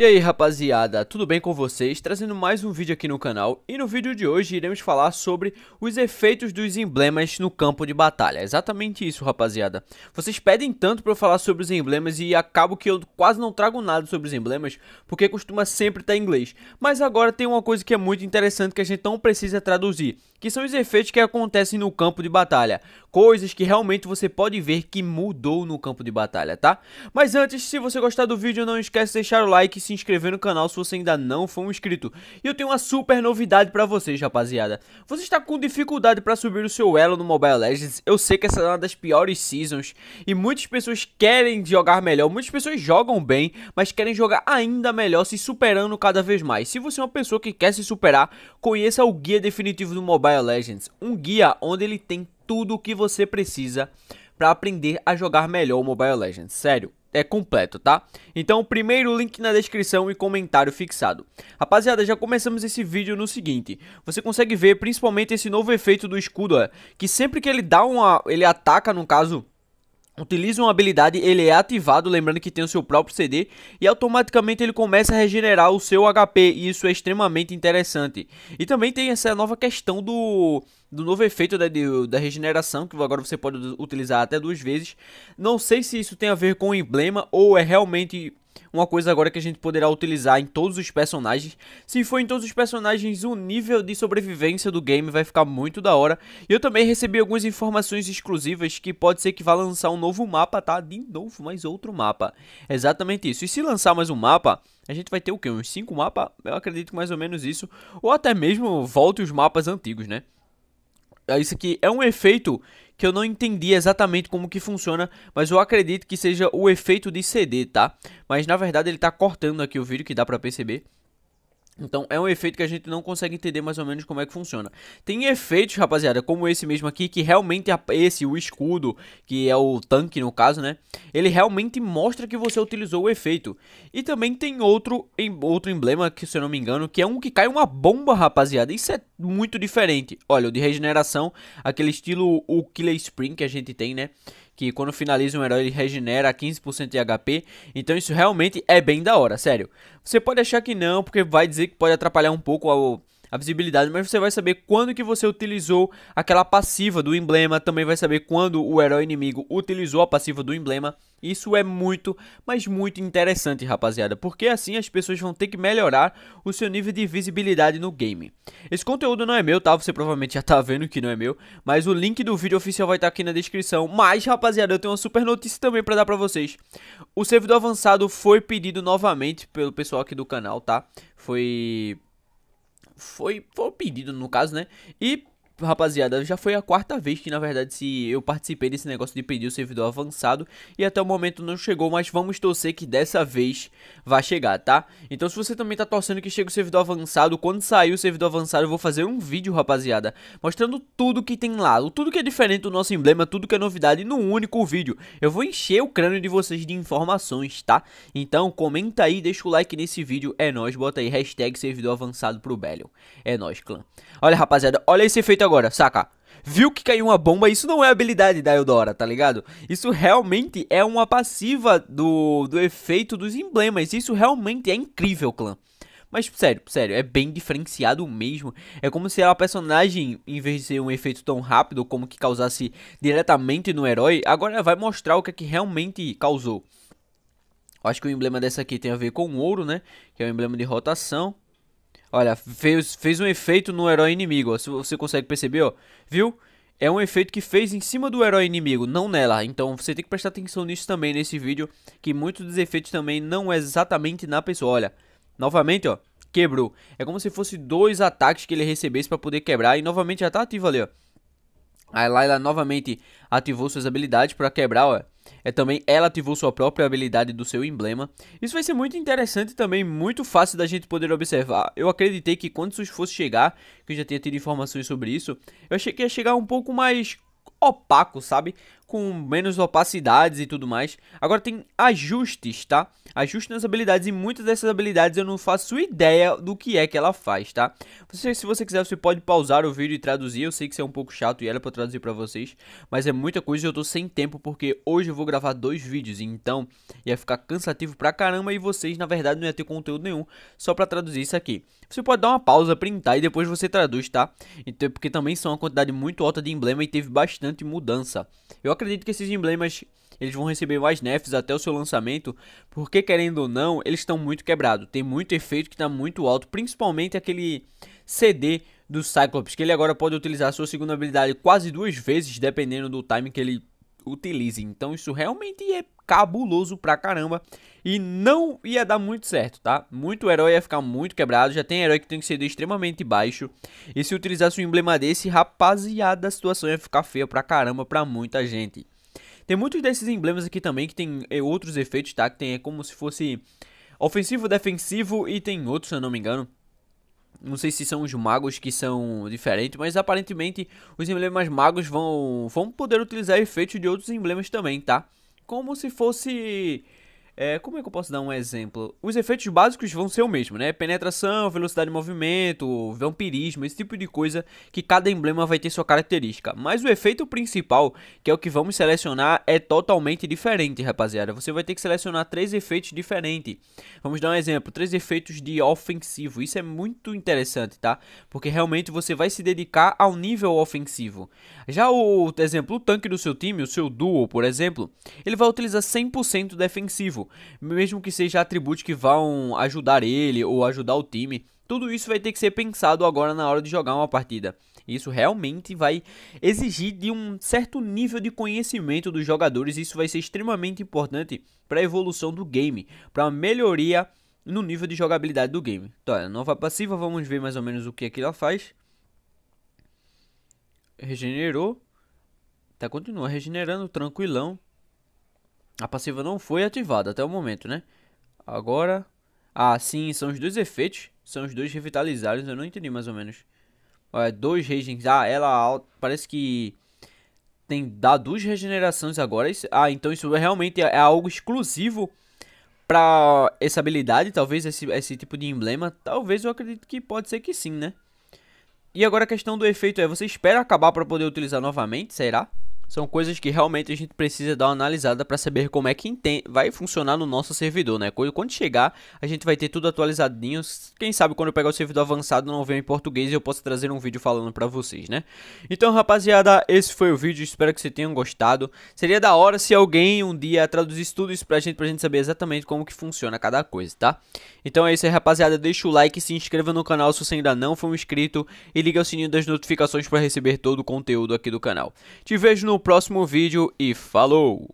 E aí rapaziada, tudo bem com vocês? Trazendo mais um vídeo aqui no canal e no vídeo de hoje iremos falar sobre os efeitos dos emblemas no campo de batalha, exatamente isso rapaziada. Vocês pedem tanto para eu falar sobre os emblemas e acabo que eu quase não trago nada sobre os emblemas porque costuma sempre estar tá em inglês, mas agora tem uma coisa que é muito interessante que a gente não precisa traduzir, que são os efeitos que acontecem no campo de batalha, coisas que realmente você pode ver que mudou no campo de batalha, tá? Mas antes, se você gostar do vídeo não esquece de deixar o like se inscrever no canal se você ainda não for um inscrito. E eu tenho uma super novidade pra vocês, rapaziada. Você está com dificuldade pra subir o seu elo no Mobile Legends? Eu sei que essa é uma das piores seasons e muitas pessoas querem jogar melhor, muitas pessoas jogam bem, mas querem jogar ainda melhor, se superando cada vez mais. Se você é uma pessoa que quer se superar, conheça o guia definitivo do Mobile Legends, um guia onde ele tem tudo o que você precisa para aprender a jogar melhor o Mobile Legends, sério é completo, tá? Então, primeiro link na descrição e comentário fixado. Rapaziada, já começamos esse vídeo no seguinte. Você consegue ver principalmente esse novo efeito do escudo, ó, é, que sempre que ele dá uma... ele ataca, no caso Utiliza uma habilidade, ele é ativado, lembrando que tem o seu próprio CD, e automaticamente ele começa a regenerar o seu HP, e isso é extremamente interessante. E também tem essa nova questão do, do novo efeito da, né, de, da regeneração, que agora você pode utilizar até duas vezes. Não sei se isso tem a ver com o emblema, ou é realmente uma coisa agora que a gente poderá utilizar em todos os personagens. Se for em todos os personagens, o nível de sobrevivência do game vai ficar muito da hora. E eu também recebi algumas informações exclusivas que pode ser que vá lançar um novo mapa, tá? De novo, mais outro mapa. Exatamente isso. E se lançar mais um mapa, a gente vai ter o quê? Uns 5 mapas? Eu acredito que mais ou menos isso. Ou até mesmo volte os mapas antigos, né? É isso aqui é um efeito que eu não entendi exatamente como que funciona, mas eu acredito que seja o efeito de CD, tá? Mas na verdade ele tá cortando aqui o vídeo, que dá pra perceber. Então é um efeito que a gente não consegue entender mais ou menos como é que funciona. Tem efeitos, rapaziada, como esse mesmo aqui, que realmente esse, o escudo, que é o tanque no caso, né? Ele realmente mostra que você utilizou o efeito. E também tem outro, em, outro emblema, que se eu não me engano, que é um que cai uma bomba, rapaziada. Isso é muito diferente. Olha, o de regeneração, aquele estilo o Killer Spring que a gente tem, né? que quando finaliza um herói ele regenera 15% de HP. Então isso realmente é bem da hora, sério. Você pode achar que não, porque vai dizer que pode atrapalhar um pouco ao a visibilidade, mas você vai saber quando que você utilizou aquela passiva do emblema, também vai saber quando o herói inimigo utilizou a passiva do emblema. Isso é muito, mas muito interessante, rapaziada, porque assim as pessoas vão ter que melhorar o seu nível de visibilidade no game. Esse conteúdo não é meu, tá? Você provavelmente já tá vendo que não é meu, mas o link do vídeo oficial vai estar tá aqui na descrição. Mas, rapaziada, eu tenho uma super notícia também para dar para vocês. O servidor avançado foi pedido novamente pelo pessoal aqui do canal, tá? Foi foi, foi o pedido no caso, né? E rapaziada, já foi a quarta vez que, na verdade, se eu participei desse negócio de pedir o servidor avançado e até o momento não chegou, mas vamos torcer que dessa vez vá chegar, tá? Então, se você também tá torcendo que chegue o servidor avançado, quando sair o servidor avançado, eu vou fazer um vídeo, rapaziada, mostrando tudo que tem lá, tudo que é diferente do nosso emblema, tudo que é novidade num único vídeo. Eu vou encher o crânio de vocês de informações, tá? Então, comenta aí, deixa o like nesse vídeo, é nós bota aí hashtag servidor avançado pro Belion. É nós clã. Olha, rapaziada, olha esse feito agora agora, saca? Viu que caiu uma bomba, isso não é habilidade da Eldora, tá ligado? Isso realmente é uma passiva do, do efeito dos emblemas. Isso realmente é incrível, clã. Mas sério, sério, é bem diferenciado mesmo. É como se a personagem, em vez de ser um efeito tão rápido como que causasse diretamente no herói, agora vai mostrar o que é que realmente causou. Acho que o emblema dessa aqui tem a ver com ouro, né? Que é o emblema de rotação. Olha, fez, fez um efeito no herói inimigo, ó. Se você consegue perceber, ó. Viu? É um efeito que fez em cima do herói inimigo, não nela. Então você tem que prestar atenção nisso também nesse vídeo. Que muitos dos efeitos também não é exatamente na pessoa. Olha, novamente, ó. Quebrou. É como se fosse dois ataques que ele recebesse para poder quebrar. E novamente já tá ativo ali, ó. lá ela novamente ativou suas habilidades para quebrar, ó. É, também ela ativou sua própria habilidade do seu emblema. Isso vai ser muito interessante também, muito fácil da gente poder observar. Eu acreditei que quando isso fosse chegar, que eu já tinha tido informações sobre isso, eu achei que ia chegar um pouco mais opaco, sabe? com menos opacidades e tudo mais. Agora tem ajustes, tá? Ajuste nas habilidades e muitas dessas habilidades eu não faço ideia do que é que ela faz, tá? Você, se você quiser, você pode pausar o vídeo e traduzir. Eu sei que isso é um pouco chato e era pra traduzir pra vocês, mas é muita coisa e eu tô sem tempo porque hoje eu vou gravar dois vídeos, então ia ficar cansativo pra caramba e vocês, na verdade, não ia ter conteúdo nenhum só pra traduzir isso aqui. Você pode dar uma pausa, printar e depois você traduz, tá? Então, porque também são uma quantidade muito alta de emblema e teve bastante mudança. Eu acredito que esses emblemas eles vão receber mais nerfs até o seu lançamento, porque querendo ou não, eles estão muito quebrados. Tem muito efeito que está muito alto, principalmente aquele CD do Cyclops, que ele agora pode utilizar a sua segunda habilidade quase duas vezes, dependendo do time que ele utilize. Então isso realmente é cabuloso pra caramba e não ia dar muito certo, tá? Muito herói ia ficar muito quebrado, já tem herói que tem que ser extremamente baixo. E se utilizasse um emblema desse, rapaziada, a situação ia ficar feia pra caramba pra muita gente. Tem muitos desses emblemas aqui também que tem eh, outros efeitos, tá? Que tem é como se fosse ofensivo, defensivo e tem outros, se eu não me engano. Não sei se são os magos que são diferentes, mas aparentemente os emblemas magos vão, vão poder utilizar efeitos de outros emblemas também, tá? Como se fosse é, como é que eu posso dar um exemplo? Os efeitos básicos vão ser o mesmo, né? Penetração, velocidade de movimento, vampirismo, esse tipo de coisa que cada emblema vai ter sua característica. Mas o efeito principal, que é o que vamos selecionar, é totalmente diferente, rapaziada. Você vai ter que selecionar três efeitos diferentes. Vamos dar um exemplo, três efeitos de ofensivo. Isso é muito interessante, tá? Porque realmente você vai se dedicar ao nível ofensivo. Já o, exemplo, o tanque do seu time, o seu duo, por exemplo, ele vai utilizar 100% defensivo mesmo que seja atributos que vão ajudar ele ou ajudar o time. Tudo isso vai ter que ser pensado agora na hora de jogar uma partida. Isso realmente vai exigir de um certo nível de conhecimento dos jogadores. Isso vai ser extremamente importante para a evolução do game, para a melhoria no nível de jogabilidade do game. Então, olha, é, nova passiva, vamos ver mais ou menos o que aqui ela faz. Regenerou. Tá, continua regenerando, tranquilão. A passiva não foi ativada até o momento, né? Agora... Ah, sim, são os dois efeitos. São os dois revitalizados, eu não entendi mais ou menos. É, dois regens. Ah, ela parece que tem dado duas regenerações agora. Ah, então isso é realmente é, é algo exclusivo para essa habilidade, talvez esse, esse tipo de emblema. Talvez eu acredito que pode ser que sim, né? E agora a questão do efeito é, você espera acabar para poder utilizar novamente, será? são coisas que realmente a gente precisa dar uma analisada para saber como é que vai funcionar no nosso servidor, né? Quando chegar, a gente vai ter tudo atualizadinho. Quem sabe quando eu pegar o servidor avançado não vem em português e eu posso trazer um vídeo falando para vocês, né? Então, rapaziada, esse foi o vídeo. Espero que vocês tenham gostado. Seria da hora se alguém um dia traduzisse tudo isso pra gente, pra gente saber exatamente como que funciona cada coisa, tá? Então é isso aí, rapaziada. Deixa o like, se inscreva no canal se você ainda não for um inscrito e liga o sininho das notificações para receber todo o conteúdo aqui do canal. Te vejo no próximo vídeo e falou!